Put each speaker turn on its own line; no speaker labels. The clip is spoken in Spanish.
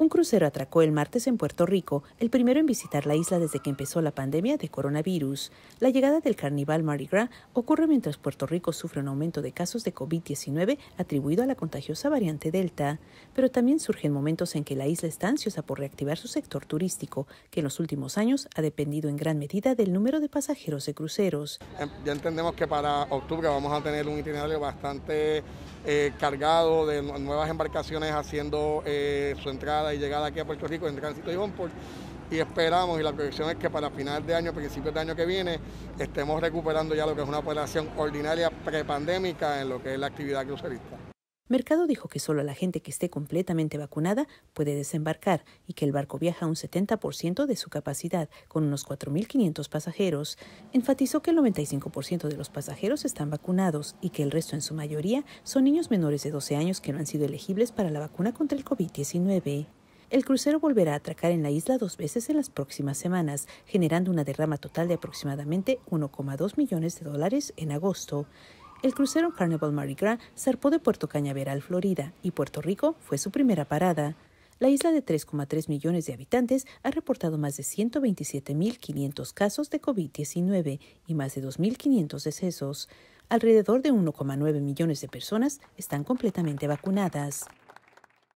Un crucero atracó el martes en Puerto Rico, el primero en visitar la isla desde que empezó la pandemia de coronavirus. La llegada del carnaval Mardi Gras ocurre mientras Puerto Rico sufre un aumento de casos de COVID-19 atribuido a la contagiosa variante Delta, pero también surgen momentos en que la isla está ansiosa por reactivar su sector turístico, que en los últimos años ha dependido en gran medida del número de pasajeros de cruceros.
Em, ya entendemos que para octubre vamos a tener un itinerario bastante eh, cargado de nuevas embarcaciones haciendo eh, su entrada y llegada aquí a Puerto Rico en tránsito y por y esperamos y la proyección es que para final de año, principios de año que viene, estemos recuperando ya lo que es una población ordinaria prepandémica en lo que es la actividad crucerista.
Mercado dijo que solo la gente que esté completamente vacunada puede desembarcar y que el barco viaja un 70% de su capacidad, con unos 4.500 pasajeros. Enfatizó que el 95% de los pasajeros están vacunados y que el resto, en su mayoría, son niños menores de 12 años que no han sido elegibles para la vacuna contra el COVID-19. El crucero volverá a atracar en la isla dos veces en las próximas semanas, generando una derrama total de aproximadamente 1,2 millones de dólares en agosto. El crucero Carnival Mardi Gras zarpó de Puerto Cañaveral, Florida, y Puerto Rico fue su primera parada. La isla de 3,3 millones de habitantes ha reportado más de 127.500 casos de COVID-19 y más de 2.500 decesos. Alrededor de 1,9 millones de personas están completamente vacunadas.